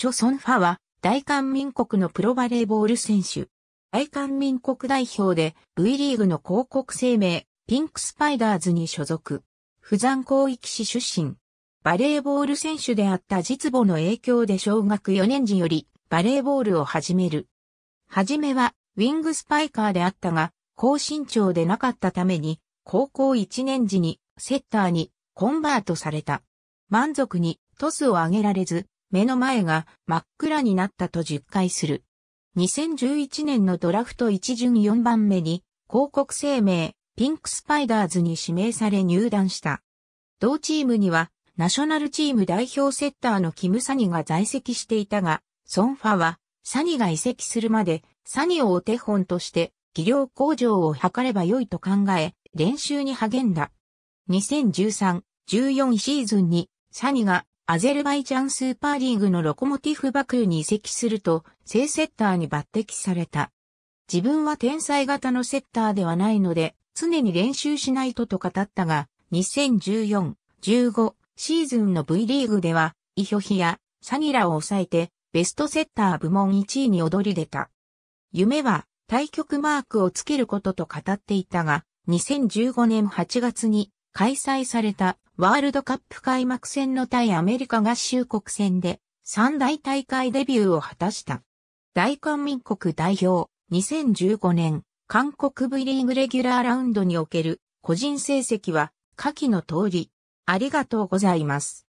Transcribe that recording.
チョ・ソンファは、大韓民国のプロバレーボール選手。大韓民国代表で V リーグの広告声明、ピンクスパイダーズに所属。不山広域市出身。バレーボール選手であった実母の影響で小学4年時よりバレーボールを始める。はじめはウィングスパイカーであったが、高身長でなかったために、高校1年時にセッターにコンバートされた。満足にトスを上げられず、目の前が真っ暗になったと実戒する。2011年のドラフト1巡4番目に、広告生命、ピンクスパイダーズに指名され入団した。同チームには、ナショナルチーム代表セッターのキム・サニが在籍していたが、ソンファは、サニが移籍するまで、サニをお手本として、技量向上を図れば良いと考え、練習に励んだ。2013-14シーズンに、サニがアゼルバイジャンスーパーリーグのロコモティフバクーに移籍すると、正セッターに抜擢された。自分は天才型のセッターではないので、常に練習しないとと語ったが、2014、15シーズンの V リーグでは、イヒョヒやサニラを抑えて、ベストセッター部門1位に躍り出た。夢は、対局マークをつけることと語っていたが、2015年8月に開催されたワールドカップ開幕戦の対アメリカ合衆国戦で三大大会デビューを果たした。大韓民国代表2015年韓国 V リーグレギュラーラウンドにおける個人成績は下記の通りありがとうございます。